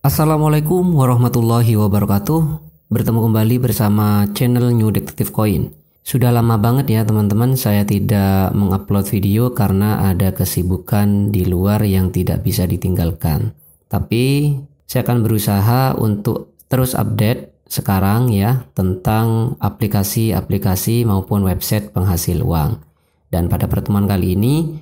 Assalamualaikum warahmatullahi wabarakatuh. Bertemu kembali bersama channel New Detective Coin. Sudah lama banget ya teman-teman saya tidak mengupload video karena ada kesibukan di luar yang tidak bisa ditinggalkan. Tapi saya akan berusaha untuk terus update sekarang ya tentang aplikasi-aplikasi maupun website penghasil uang. Dan pada pertemuan kali ini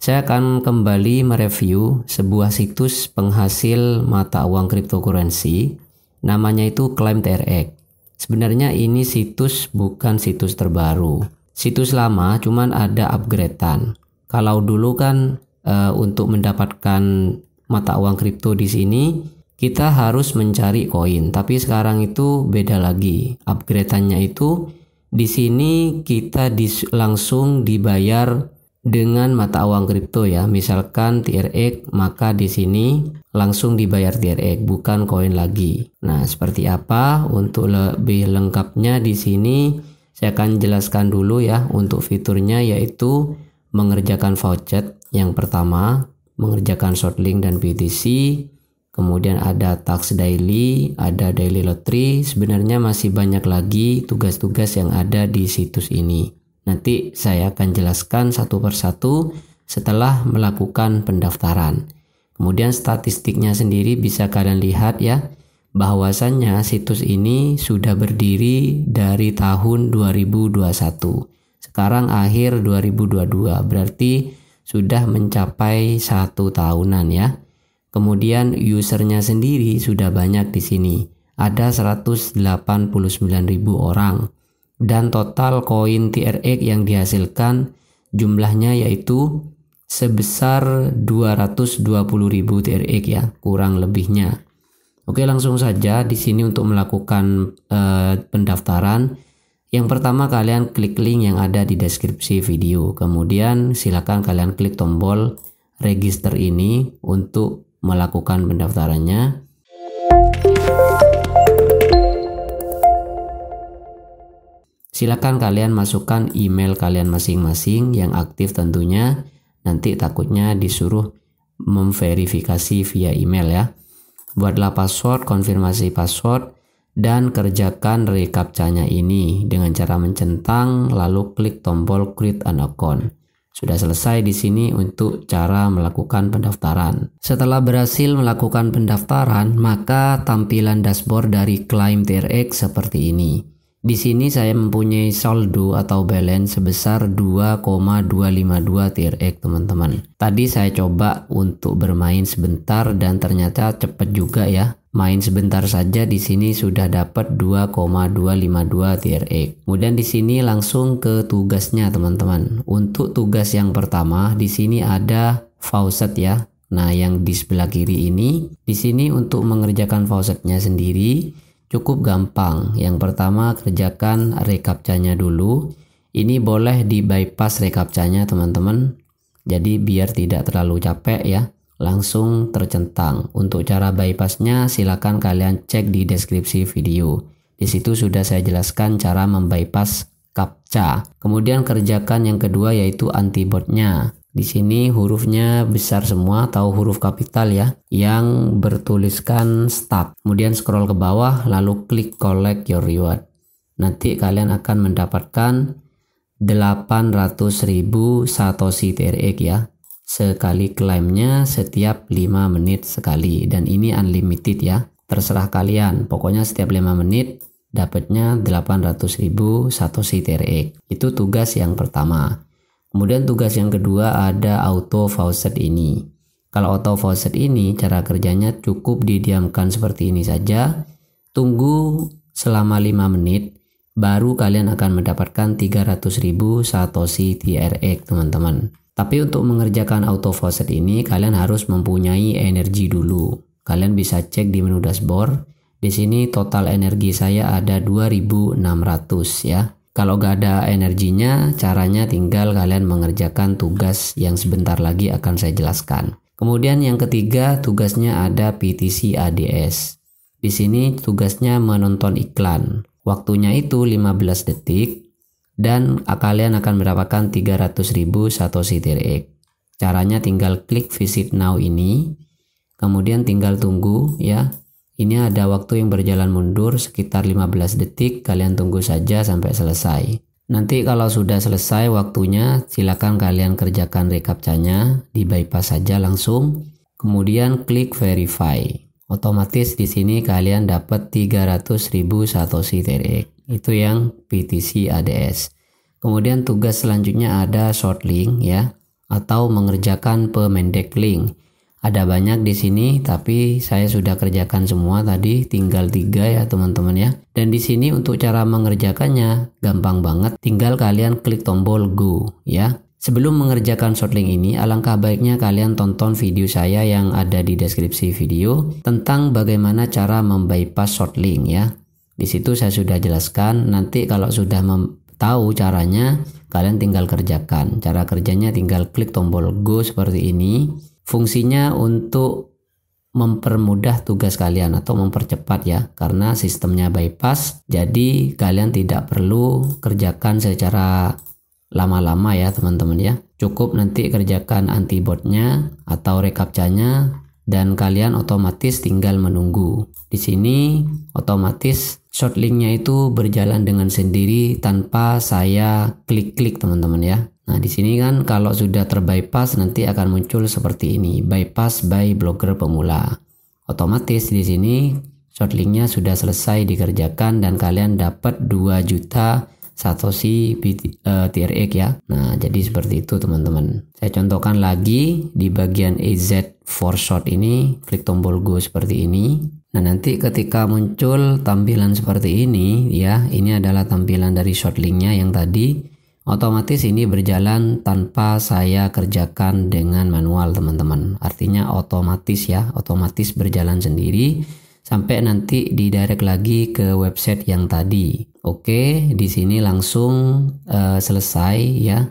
saya akan kembali mereview sebuah situs penghasil mata uang cryptocurrency, namanya itu Claim TRX. Sebenarnya ini situs bukan situs terbaru. Situs lama cuman ada upgradean. Kalau dulu kan e, untuk mendapatkan mata uang kripto di sini kita harus mencari koin, tapi sekarang itu beda lagi. Upgradeannya itu di sini kita dis langsung dibayar dengan mata uang kripto ya. Misalkan TRX, maka di sini langsung dibayar TRX, bukan koin lagi. Nah, seperti apa? Untuk lebih lengkapnya di sini saya akan jelaskan dulu ya untuk fiturnya yaitu mengerjakan voucher yang pertama, mengerjakan shortlink dan BTC, kemudian ada tax daily, ada daily lottery, sebenarnya masih banyak lagi tugas-tugas yang ada di situs ini. Nanti saya akan jelaskan satu persatu setelah melakukan pendaftaran. Kemudian statistiknya sendiri bisa kalian lihat ya bahwasannya situs ini sudah berdiri dari tahun 2021. Sekarang akhir 2022 berarti sudah mencapai satu tahunan ya. Kemudian usernya sendiri sudah banyak di sini. Ada 189.000 orang dan total koin TRX yang dihasilkan jumlahnya yaitu sebesar 220.000 TRX ya, kurang lebihnya. Oke, langsung saja di sini untuk melakukan eh, pendaftaran. Yang pertama kalian klik link yang ada di deskripsi video. Kemudian silakan kalian klik tombol register ini untuk melakukan pendaftarannya. Silakan kalian masukkan email kalian masing-masing yang aktif tentunya. Nanti takutnya disuruh memverifikasi via email ya. Buatlah password, konfirmasi password, dan kerjakan recaptcha ini dengan cara mencentang lalu klik tombol create an account. Sudah selesai di sini untuk cara melakukan pendaftaran. Setelah berhasil melakukan pendaftaran, maka tampilan dashboard dari Climb TRX seperti ini. Di sini saya mempunyai saldo atau balance sebesar 2,252 TRX teman-teman. Tadi saya coba untuk bermain sebentar dan ternyata cepat juga ya. Main sebentar saja di sini sudah dapat 2,252 TRX. Kemudian di sini langsung ke tugasnya teman-teman. Untuk tugas yang pertama di sini ada faucet ya. Nah, yang di sebelah kiri ini di sini untuk mengerjakan faucetnya sendiri Cukup gampang. Yang pertama kerjakan rekapcanya dulu. Ini boleh di bypass recaptcha teman-teman. Jadi biar tidak terlalu capek ya. Langsung tercentang. Untuk cara bypassnya silakan kalian cek di deskripsi video. Di situ sudah saya jelaskan cara membypass captcha. Kemudian kerjakan yang kedua yaitu antibotnya. Di sini hurufnya besar semua atau huruf kapital ya yang bertuliskan start. Kemudian scroll ke bawah lalu klik collect your reward. Nanti kalian akan mendapatkan 800.000 satoshi TRX ya. Sekali klaimnya setiap 5 menit sekali dan ini unlimited ya. Terserah kalian. Pokoknya setiap 5 menit dapatnya 800.000 satoshi TRX. Itu tugas yang pertama. Kemudian tugas yang kedua ada auto faucet ini. Kalau auto faucet ini cara kerjanya cukup didiamkan seperti ini saja. Tunggu selama 5 menit baru kalian akan mendapatkan 300.000 Satoshi TRX teman-teman. Tapi untuk mengerjakan auto faucet ini kalian harus mempunyai energi dulu. Kalian bisa cek di menu dashboard. Di sini total energi saya ada 2600 ya. Kalau gak ada energinya, caranya tinggal kalian mengerjakan tugas yang sebentar lagi akan saya jelaskan. Kemudian yang ketiga, tugasnya ada PTC ADS. Di sini tugasnya menonton iklan. Waktunya itu 15 detik dan kalian akan mendapatkan 300.000 Satoshi TRX. Caranya tinggal klik visit now ini, kemudian tinggal tunggu ya ini ada waktu yang berjalan mundur sekitar 15 detik, kalian tunggu saja sampai selesai. Nanti kalau sudah selesai waktunya, silakan kalian kerjakan recaptcha-nya, di bypass saja langsung. Kemudian klik verify. Otomatis di sini kalian dapat 300.000 Satoshi TRX. Itu yang PTC ADS. Kemudian tugas selanjutnya ada short link ya atau mengerjakan pemendek link ada banyak di sini tapi saya sudah kerjakan semua tadi tinggal tiga ya teman-teman ya dan di sini untuk cara mengerjakannya gampang banget tinggal kalian klik tombol go ya Sebelum mengerjakan shortlink ini, alangkah baiknya kalian tonton video saya yang ada di deskripsi video tentang bagaimana cara membypass shortlink ya. Di situ saya sudah jelaskan, nanti kalau sudah tahu caranya, kalian tinggal kerjakan. Cara kerjanya tinggal klik tombol go seperti ini. Fungsinya untuk mempermudah tugas kalian atau mempercepat ya karena sistemnya bypass jadi kalian tidak perlu kerjakan secara lama-lama ya teman-teman ya cukup nanti kerjakan antibotnya atau recaptchanya dan kalian otomatis tinggal menunggu di sini otomatis shortlinknya itu berjalan dengan sendiri tanpa saya klik-klik teman-teman ya Nah, di sini kan kalau sudah terbypass nanti akan muncul seperti ini, bypass by blogger pemula. Otomatis di sini shortlinknya sudah selesai dikerjakan dan kalian dapat 2 juta Satoshi eh, TRX ya. Nah, jadi seperti itu teman-teman. Saya contohkan lagi di bagian az for short ini, klik tombol go seperti ini. Nah, nanti ketika muncul tampilan seperti ini ya, ini adalah tampilan dari shortlinknya yang tadi otomatis ini berjalan tanpa saya kerjakan dengan manual teman-teman artinya otomatis ya otomatis berjalan sendiri sampai nanti direct lagi ke website yang tadi oke di sini langsung uh, selesai ya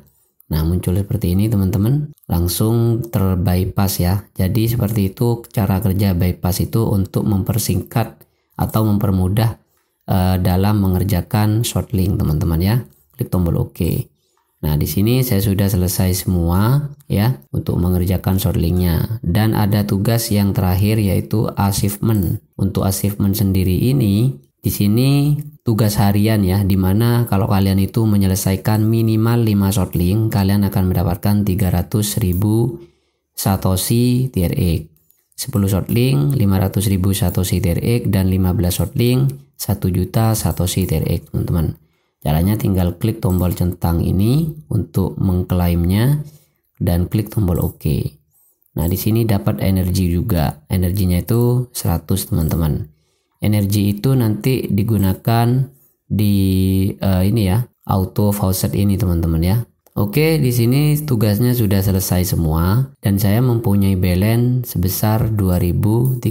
nah muncul seperti ini teman-teman langsung terbypass ya jadi seperti itu cara kerja bypass itu untuk mempersingkat atau mempermudah uh, dalam mengerjakan short link teman-teman ya klik tombol OK. Nah, di sini saya sudah selesai semua ya untuk mengerjakan shortlinknya. Dan ada tugas yang terakhir yaitu achievement. Untuk achievement sendiri ini, di sini tugas harian ya, dimana kalau kalian itu menyelesaikan minimal 5 shortlink, kalian akan mendapatkan 300.000 Satoshi TRX. 10 shortlink, 500.000 Satoshi TRX, dan 15 shortlink, 1 juta Satoshi TRX, teman-teman. Caranya tinggal klik tombol centang ini untuk mengklaimnya dan klik tombol OK. Nah, di sini dapat energi juga. Energinya itu 100, teman-teman. Energi itu nanti digunakan di uh, ini ya, auto faucet ini, teman-teman ya. Oke, di sini tugasnya sudah selesai semua dan saya mempunyai balance sebesar 2321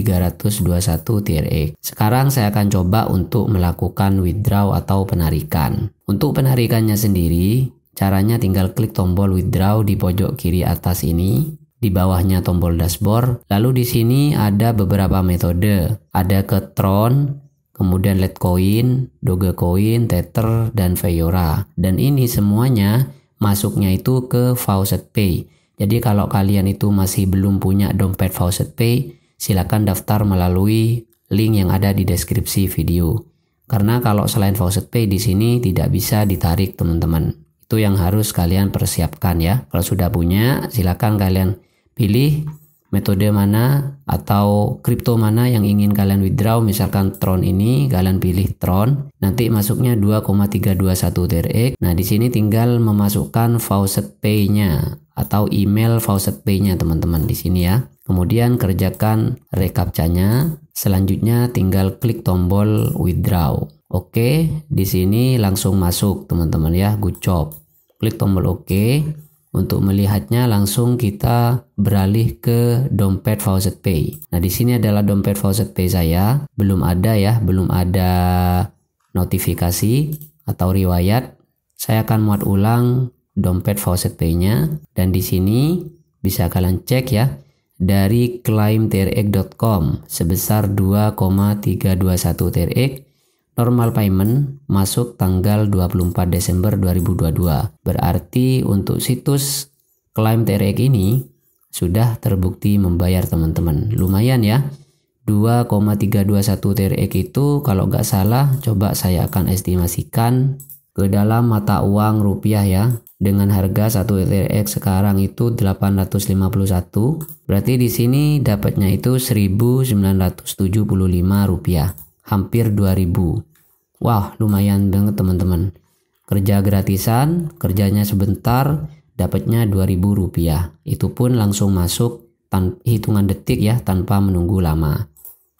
TRX. Sekarang saya akan coba untuk melakukan withdraw atau penarikan. Untuk penarikannya sendiri, caranya tinggal klik tombol withdraw di pojok kiri atas ini di bawahnya tombol dashboard. Lalu di sini ada beberapa metode. Ada ke Tron, kemudian Litecoin, Dogecoin, Tether, dan Feyora. Dan ini semuanya masuknya itu ke Faucet Pay. Jadi kalau kalian itu masih belum punya dompet Faucet Pay, silakan daftar melalui link yang ada di deskripsi video. Karena kalau selain Faucet Pay di sini tidak bisa ditarik teman-teman. Itu yang harus kalian persiapkan ya. Kalau sudah punya, silakan kalian pilih metode mana atau kripto mana yang ingin kalian withdraw misalkan Tron ini kalian pilih Tron nanti masuknya 2,321 TRX nah di sini tinggal memasukkan faucet pay nya atau email faucet pay nya teman-teman di sini ya kemudian kerjakan recaptcha-nya selanjutnya tinggal klik tombol withdraw oke di sini langsung masuk teman-teman ya good job klik tombol oke OK. Untuk melihatnya langsung kita beralih ke dompet Faucet Pay. Nah, di sini adalah dompet Faucet Pay saya. Belum ada ya, belum ada notifikasi atau riwayat. Saya akan muat ulang dompet Faucet Pay-nya dan di sini bisa kalian cek ya dari klaim sebesar 2,321 TRX Normal payment masuk tanggal 24 Desember 2022. Berarti untuk situs klaim TRX ini sudah terbukti membayar teman-teman. Lumayan ya. 2,321 TRX itu kalau nggak salah coba saya akan estimasikan ke dalam mata uang rupiah ya dengan harga 1 TRX sekarang itu 851 berarti di sini dapatnya itu 1975 rupiah hampir 2000 Wah, lumayan banget teman-teman. Kerja gratisan, kerjanya sebentar, dapatnya rp 2000 Itu pun langsung masuk hitungan detik ya, tanpa menunggu lama.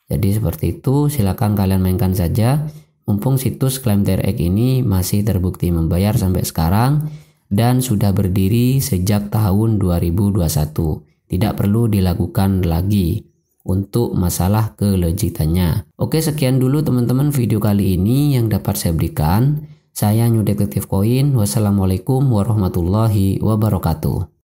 Jadi seperti itu, silakan kalian mainkan saja. Mumpung situs klaim TRX ini masih terbukti membayar sampai sekarang dan sudah berdiri sejak tahun 2021. Tidak perlu dilakukan lagi untuk masalah kelejitannya. Oke sekian dulu teman-teman video kali ini yang dapat saya berikan. Saya New Detective Coin. Wassalamualaikum warahmatullahi wabarakatuh.